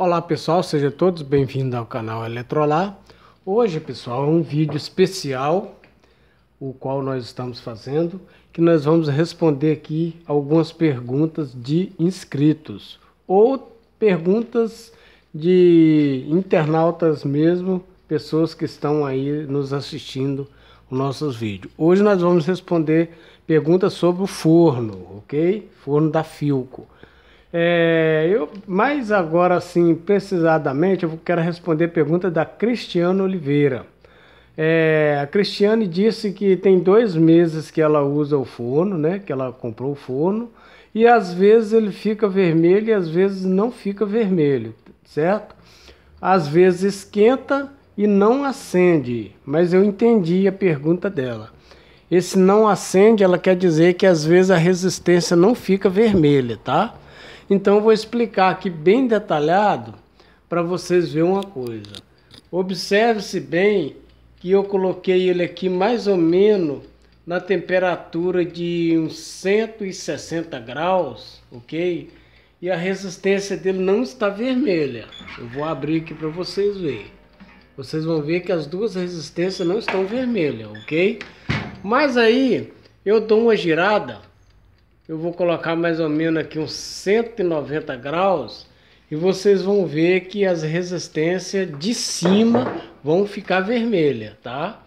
Olá pessoal, sejam todos bem-vindos ao canal Eletrolar. Hoje, pessoal, é um vídeo especial o qual nós estamos fazendo, que nós vamos responder aqui algumas perguntas de inscritos ou perguntas de internautas mesmo, pessoas que estão aí nos assistindo os nossos vídeos. Hoje nós vamos responder perguntas sobre o forno, ok? Forno da Filco. É, eu, mas agora, assim, precisadamente, eu quero responder a pergunta da Cristiana Oliveira. É, a Cristiane disse que tem dois meses que ela usa o forno, né? Que ela comprou o forno. E às vezes ele fica vermelho e às vezes não fica vermelho, certo? Às vezes esquenta e não acende. Mas eu entendi a pergunta dela. Esse não acende, ela quer dizer que às vezes a resistência não fica vermelha, tá? Então eu vou explicar aqui bem detalhado para vocês verem uma coisa. Observe-se bem que eu coloquei ele aqui mais ou menos na temperatura de uns 160 graus, ok? E a resistência dele não está vermelha. Eu vou abrir aqui para vocês verem. Vocês vão ver que as duas resistências não estão vermelhas, ok? Mas aí eu dou uma girada eu vou colocar mais ou menos aqui uns 190 graus e vocês vão ver que as resistências de cima vão ficar vermelha, tá?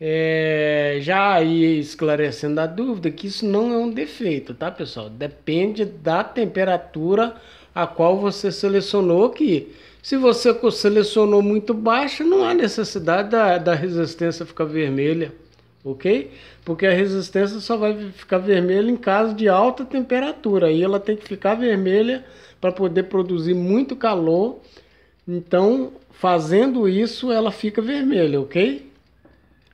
É, já aí esclarecendo a dúvida que isso não é um defeito, tá pessoal? Depende da temperatura a qual você selecionou aqui. Se você selecionou muito baixa, não há necessidade da, da resistência ficar vermelha ok? Porque a resistência só vai ficar vermelha em caso de alta temperatura, aí ela tem que ficar vermelha para poder produzir muito calor, então fazendo isso ela fica vermelha, ok?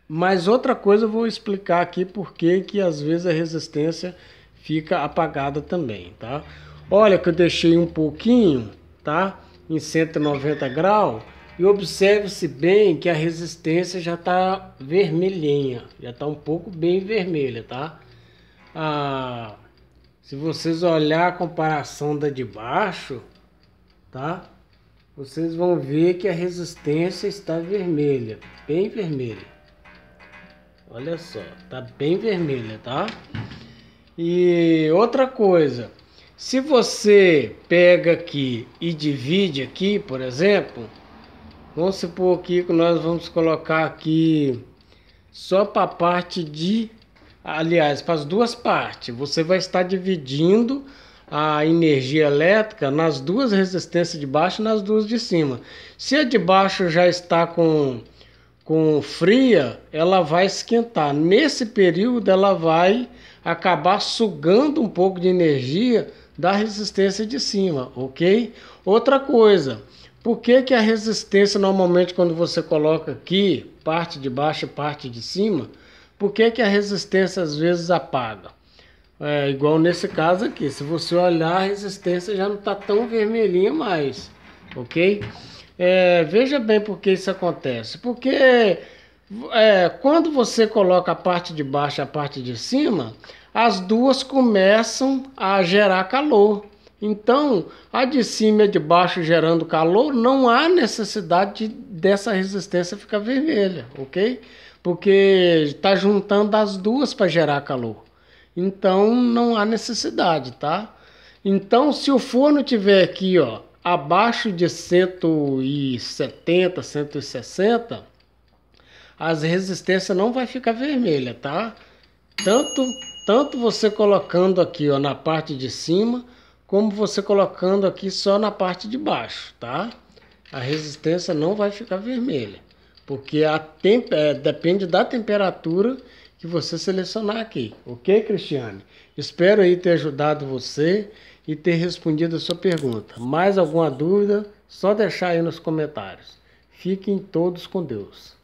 Mas outra coisa eu vou explicar aqui porque que às vezes a resistência fica apagada também, tá? Olha que eu deixei um pouquinho, tá? Em 190 graus e observe-se bem que a resistência já está vermelhinha, já está um pouco bem vermelha, tá? Ah, se vocês olhar a comparação da de baixo, tá? Vocês vão ver que a resistência está vermelha, bem vermelha. Olha só, está bem vermelha, tá? E outra coisa, se você pega aqui e divide aqui, por exemplo, Vamos supor aqui que nós vamos colocar aqui só para a parte de, aliás, para as duas partes. Você vai estar dividindo a energia elétrica nas duas resistências de baixo e nas duas de cima. Se a de baixo já está com, com fria, ela vai esquentar. Nesse período, ela vai acabar sugando um pouco de energia da resistência de cima, ok? Outra coisa, por que, que a resistência normalmente quando você coloca aqui, parte de baixo, e parte de cima, por que, que a resistência às vezes apaga? É igual nesse caso aqui, se você olhar a resistência já não está tão vermelhinha mais, ok? É, veja bem por que isso acontece, porque é, quando você coloca a parte de baixo e a parte de cima, as duas começam a gerar calor. Então, a de cima e a de baixo gerando calor, não há necessidade de, dessa resistência ficar vermelha, ok? Porque está juntando as duas para gerar calor. Então, não há necessidade, tá? Então, se o forno tiver aqui, ó, abaixo de 170, 160, as resistências não vai ficar vermelha, tá? Tanto, tanto você colocando aqui, ó, na parte de cima como você colocando aqui só na parte de baixo, tá? A resistência não vai ficar vermelha, porque a temp é, depende da temperatura que você selecionar aqui, ok, Cristiane? Espero aí ter ajudado você e ter respondido a sua pergunta. Mais alguma dúvida? Só deixar aí nos comentários. Fiquem todos com Deus.